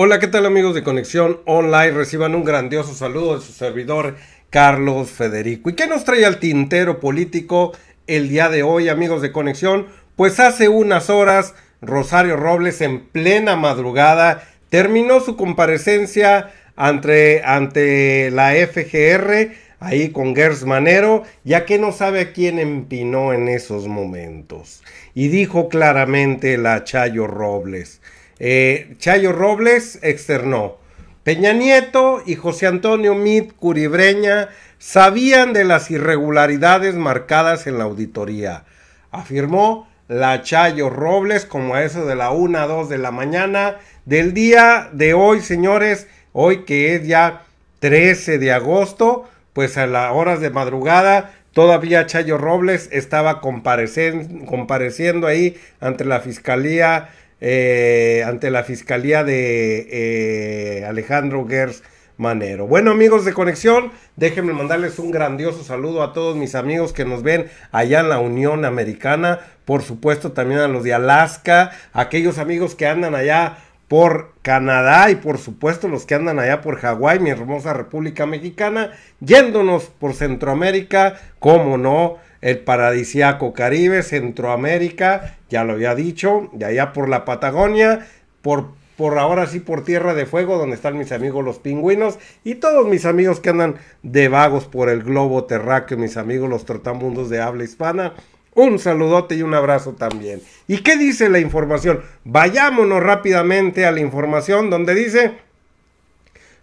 Hola, ¿qué tal amigos de Conexión Online? Reciban un grandioso saludo de su servidor Carlos Federico. ¿Y qué nos trae al tintero político el día de hoy, amigos de Conexión? Pues hace unas horas Rosario Robles en plena madrugada terminó su comparecencia ante, ante la FGR, ahí con Gers Manero, ya que no sabe a quién empinó en esos momentos. Y dijo claramente la Chayo Robles eh, Chayo Robles externó. Peña Nieto y José Antonio Mit Curibreña sabían de las irregularidades marcadas en la auditoría. Afirmó la Chayo Robles como a eso de la 1 a 2 de la mañana del día de hoy, señores, hoy que es ya 13 de agosto, pues a las horas de madrugada todavía Chayo Robles estaba compareciendo ahí ante la Fiscalía eh, ante la fiscalía de eh, Alejandro Gers Manero. Bueno, amigos de Conexión, déjenme mandarles un grandioso saludo a todos mis amigos que nos ven allá en la Unión Americana, por supuesto también a los de Alaska, aquellos amigos que andan allá por Canadá y por supuesto los que andan allá por Hawái, mi hermosa República Mexicana, yéndonos por Centroamérica, como no, el paradisiaco Caribe, Centroamérica, ya lo había dicho, de allá por la Patagonia, por, por ahora sí por Tierra de Fuego, donde están mis amigos los pingüinos y todos mis amigos que andan de vagos por el globo terráqueo, mis amigos los trotamundos de habla hispana. Un saludote y un abrazo también. ¿Y qué dice la información? Vayámonos rápidamente a la información donde dice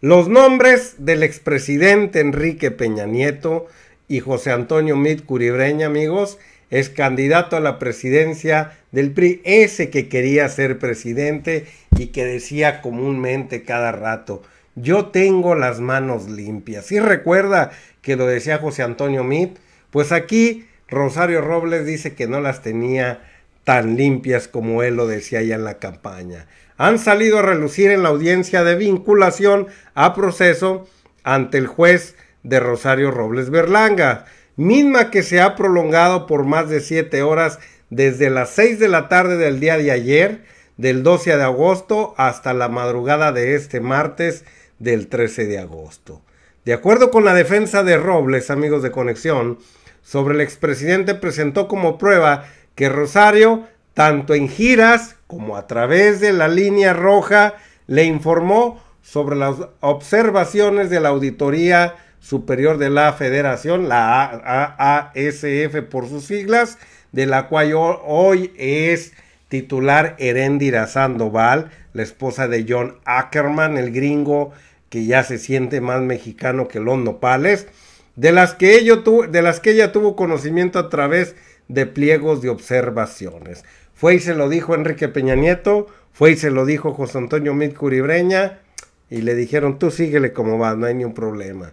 los nombres del expresidente Enrique Peña Nieto, y José Antonio Mit Curibreña, amigos, es candidato a la presidencia del PRI, ese que quería ser presidente y que decía comúnmente cada rato, yo tengo las manos limpias. Y recuerda que lo decía José Antonio Mit, pues aquí Rosario Robles dice que no las tenía tan limpias como él lo decía ya en la campaña. Han salido a relucir en la audiencia de vinculación a proceso ante el juez de Rosario Robles Berlanga, misma que se ha prolongado por más de 7 horas desde las 6 de la tarde del día de ayer, del 12 de agosto, hasta la madrugada de este martes del 13 de agosto. De acuerdo con la defensa de Robles, amigos de Conexión, sobre el expresidente presentó como prueba que Rosario, tanto en giras como a través de la línea roja, le informó sobre las observaciones de la auditoría superior de la federación, la AASF por sus siglas, de la cual hoy es titular Herendira Sandoval, la esposa de John Ackerman, el gringo que ya se siente más mexicano que los nopales, de las que, de las que ella tuvo conocimiento a través de pliegos de observaciones. Fue y se lo dijo Enrique Peña Nieto, fue y se lo dijo José Antonio Mitcuribreña, y le dijeron, tú síguele como va, no hay ni un problema.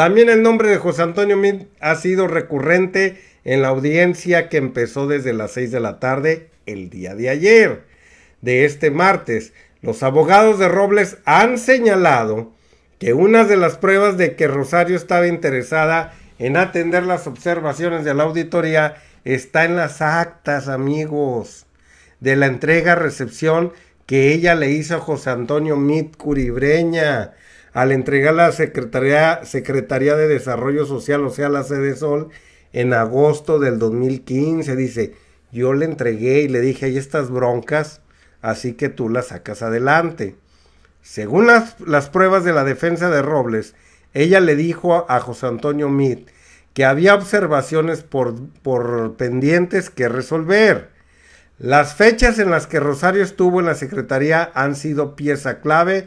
También el nombre de José Antonio Mitt ha sido recurrente en la audiencia que empezó desde las 6 de la tarde el día de ayer, de este martes. Los abogados de Robles han señalado que una de las pruebas de que Rosario estaba interesada en atender las observaciones de la auditoría está en las actas, amigos, de la entrega-recepción que ella le hizo a José Antonio Mit Curibreña al entregar la Secretaría, Secretaría de Desarrollo Social, o sea, la sede Sol, en agosto del 2015. Dice, yo le entregué y le dije, hay estas broncas, así que tú las sacas adelante. Según las, pruebas de la defensa de Robles, ella le dijo a, José Antonio Meade que había observaciones por, por pendientes que resolver. Las fechas en las que Rosario estuvo en la Secretaría han sido pieza clave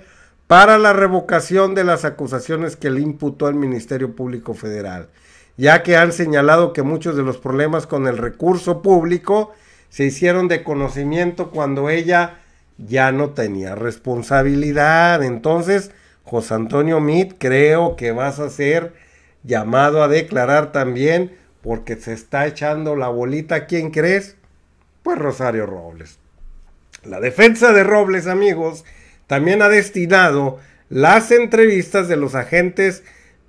para la revocación de las acusaciones que le imputó el Ministerio Público Federal, ya que han señalado que muchos de los problemas con el recurso público se hicieron de conocimiento cuando ella ya no tenía responsabilidad. Entonces, José Antonio Mit, creo que vas a ser llamado a declarar también porque se está echando la bolita, ¿quién crees? Pues Rosario Robles. La defensa de Robles, amigos, también ha destinado las entrevistas de los agentes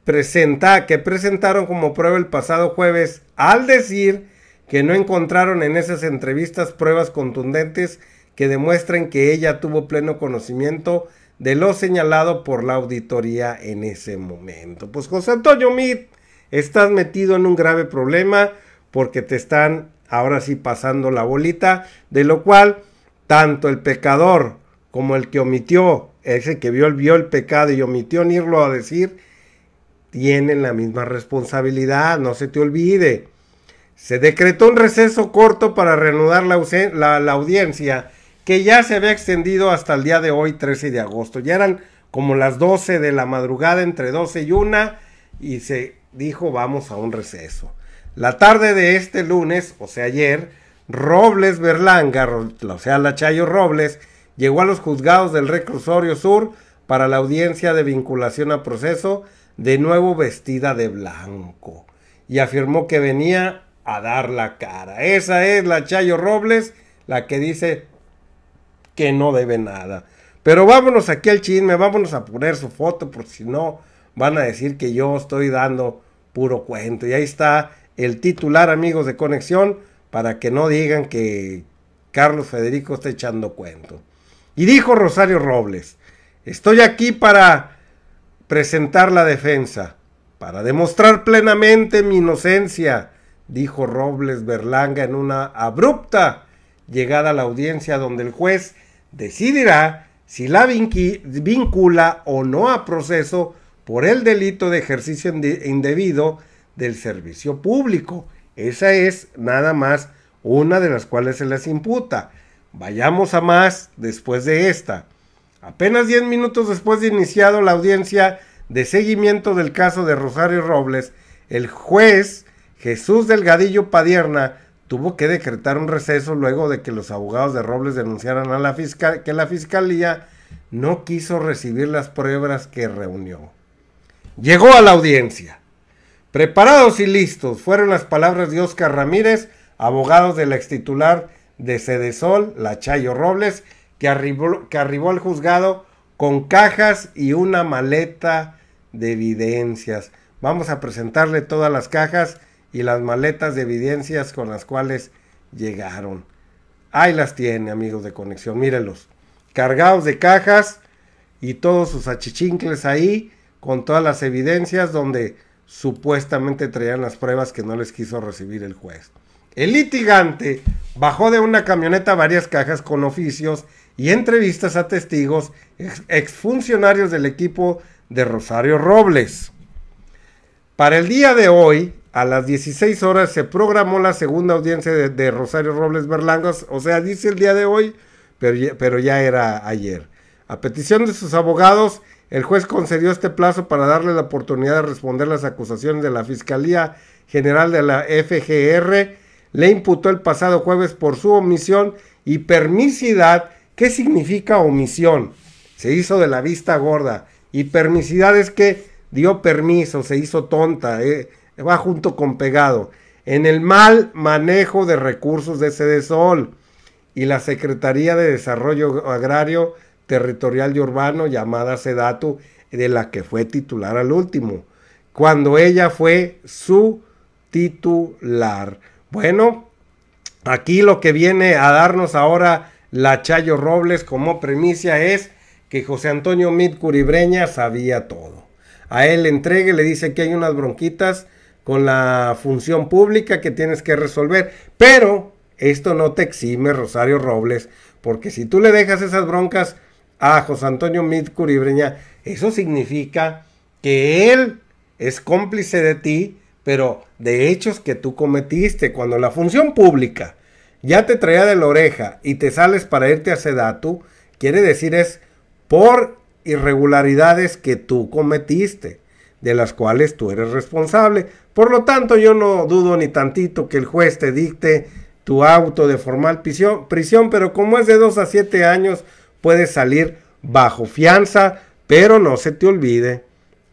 que presentaron como prueba el pasado jueves al decir que no encontraron en esas entrevistas pruebas contundentes que demuestren que ella tuvo pleno conocimiento de lo señalado por la auditoría en ese momento. Pues José Antonio Mit, estás metido en un grave problema porque te están ahora sí pasando la bolita, de lo cual tanto el pecador como el que omitió, ese que vio, el pecado y omitió en irlo a decir, tienen la misma responsabilidad, no se te olvide. Se decretó un receso corto para reanudar la, audiencia que ya se había extendido hasta el día de hoy, 13 de agosto. Ya eran como las 12 de la madrugada, entre 12 y 1, y se dijo vamos a un receso. La tarde de este lunes, o sea ayer, Robles Berlanga, o sea la Chayo Robles, llegó a los juzgados del reclusorio sur para la audiencia de vinculación a proceso, de nuevo vestida de blanco, y afirmó que venía a dar la cara. Esa es la Chayo Robles, la que dice que no debe nada. Pero vámonos aquí al chisme, vámonos a poner su foto, porque si no van a decir que yo estoy dando puro cuento. Y ahí está el titular, amigos de Conexión, para que no digan que Carlos Federico está echando cuento. Y dijo Rosario Robles, estoy aquí para presentar la defensa, para demostrar plenamente mi inocencia, dijo Robles Berlanga en una abrupta llegada a la audiencia donde el juez decidirá si la vincula o no a proceso por el delito de ejercicio indebido del servicio público. Esa es nada más una de las cuales se les imputa. Vayamos a más después de esta. Apenas 10 minutos después de iniciado la audiencia de seguimiento del caso de Rosario Robles, el juez Jesús Delgadillo Padierna tuvo que decretar un receso luego de que los abogados de Robles denunciaran a la fiscal que la fiscalía no quiso recibir las pruebas que reunió. Llegó a la audiencia. Preparados y listos fueron las palabras de Oscar Ramírez, abogado del extitular de Cedesol, la Chayo Robles, que arribó, que arribó al juzgado con cajas y una maleta de evidencias. Vamos a presentarle todas las cajas y las maletas de evidencias con las cuales llegaron. Ahí las tiene, amigos de conexión, mírenlos. Cargados de cajas y todos sus achichincles ahí, con todas las evidencias donde supuestamente traían las pruebas que no les quiso recibir el juez. El litigante bajó de una camioneta varias cajas con oficios y entrevistas a testigos, exfuncionarios del equipo de Rosario Robles. Para el día de hoy, a las 16 horas, se programó la segunda audiencia de, Rosario Robles Berlangos, o sea, dice el día de hoy, pero pero ya era ayer. A petición de sus abogados, el juez concedió este plazo para darle la oportunidad de responder las acusaciones de la Fiscalía General de la FGR le imputó el pasado jueves por su omisión y permisidad. ¿Qué significa omisión? Se hizo de la vista gorda. Y permisidad es que dio permiso, se hizo tonta, eh, va junto con pegado. En el mal manejo de recursos de Sol y la Secretaría de Desarrollo Agrario, Territorial y Urbano, llamada SEDATU, de la que fue titular al último, cuando ella fue su titular. Bueno, aquí lo que viene a darnos ahora la Chayo Robles como premicia es que José Antonio Mit Curibreña sabía todo. A él le entregue, le dice que hay unas bronquitas con la función pública que tienes que resolver, pero esto no te exime Rosario Robles, porque si tú le dejas esas broncas a José Antonio Mit Curibreña, eso significa que él es cómplice de ti pero de hechos que tú cometiste. Cuando la función pública ya te traía de la oreja y te sales para irte a Sedatu, quiere decir es por irregularidades que tú cometiste, de las cuales tú eres responsable. Por lo tanto, yo no dudo ni tantito que el juez te dicte tu auto de formal prisión, prisión pero como es de 2 a 7 años, puedes salir bajo fianza, pero no se te olvide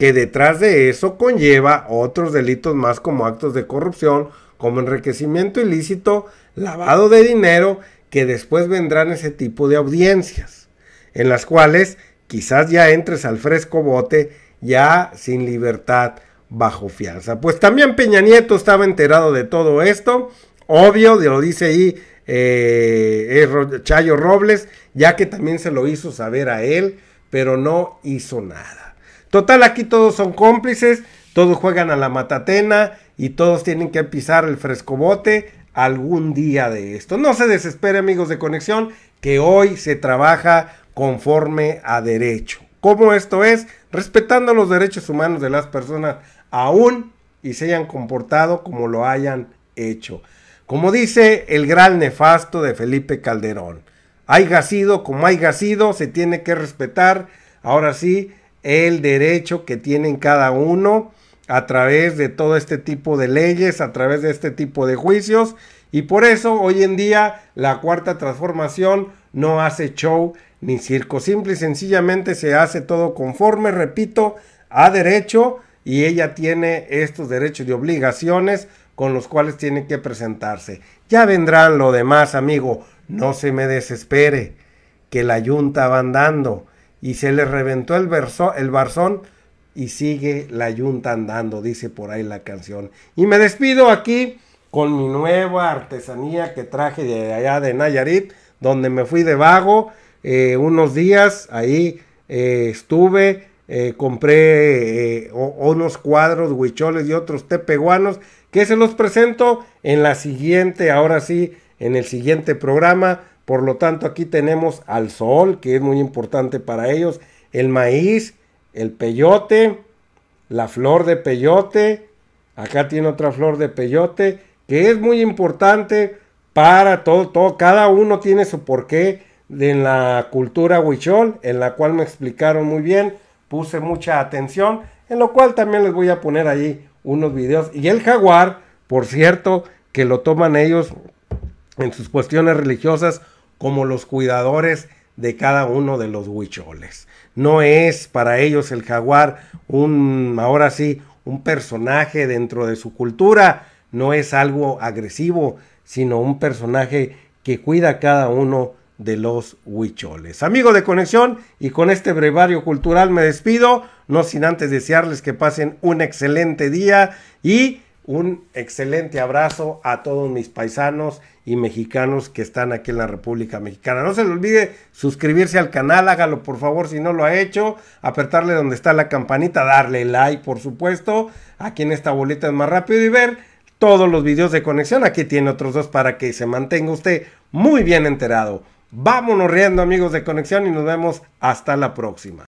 que detrás de eso conlleva otros delitos más como actos de corrupción, como enriquecimiento ilícito, lavado de dinero, que después vendrán ese tipo de audiencias, en las cuales quizás ya entres al fresco bote ya sin libertad bajo fianza. Pues también Peña Nieto estaba enterado de todo esto, obvio, lo dice ahí eh, Chayo Robles, ya que también se lo hizo saber a él, pero no hizo nada. Total, aquí todos son cómplices, todos juegan a la matatena y todos tienen que pisar el frescobote algún día de esto. No se desespere amigos de conexión, que hoy se trabaja conforme a derecho. Como esto es? Respetando los derechos humanos de las personas aún y se hayan comportado como lo hayan hecho. Como dice el gran nefasto de Felipe Calderón, ...hay sido como hay sido, se tiene que respetar. Ahora sí, el derecho que tienen cada uno a través de todo este tipo de leyes, a través de este tipo de juicios. Y por eso hoy en día la cuarta transformación no hace show ni circo. Simple y sencillamente se hace todo conforme, repito, a derecho y ella tiene estos derechos y obligaciones con los cuales tiene que presentarse. Ya vendrán lo demás, amigo. No se me desespere, que la junta va andando y se le reventó el, verso, el barzón y sigue la yunta andando, dice por ahí la canción. Y me despido aquí con mi nueva artesanía que traje de allá de Nayarit, donde me fui de vago eh, unos días, ahí eh, estuve, eh, compré unos cuadros, huicholes y otros tepehuanos, que se los presento en la siguiente, ahora sí, en el siguiente programa por lo tanto, aquí tenemos al sol, que es muy importante para ellos, el maíz, el peyote, la flor de peyote. Acá tiene otra flor de peyote, que es muy importante para todo, todo. Cada uno tiene su porqué en la cultura huichol, en la cual me explicaron muy bien, puse mucha atención, en lo cual también les voy a poner ahí unos videos. Y el jaguar, por cierto, que lo toman ellos en sus cuestiones religiosas como los cuidadores de cada uno de los huicholes. No es para ellos el jaguar un, ahora sí, un personaje dentro de su cultura, no es algo agresivo, sino un personaje que cuida a cada uno de los huicholes. amigo de Conexión, y con este brevario cultural me despido, no sin antes desearles que pasen un excelente día y un excelente abrazo a todos mis paisanos y mexicanos que están aquí en la República Mexicana. No se le olvide suscribirse al canal, hágalo por favor si no lo ha hecho, apretarle donde está la campanita, darle like por supuesto, aquí en esta bolita es más rápido y ver todos los videos de conexión, aquí tiene otros dos para que se mantenga usted muy bien enterado. Vámonos riendo amigos de conexión y nos vemos hasta la próxima.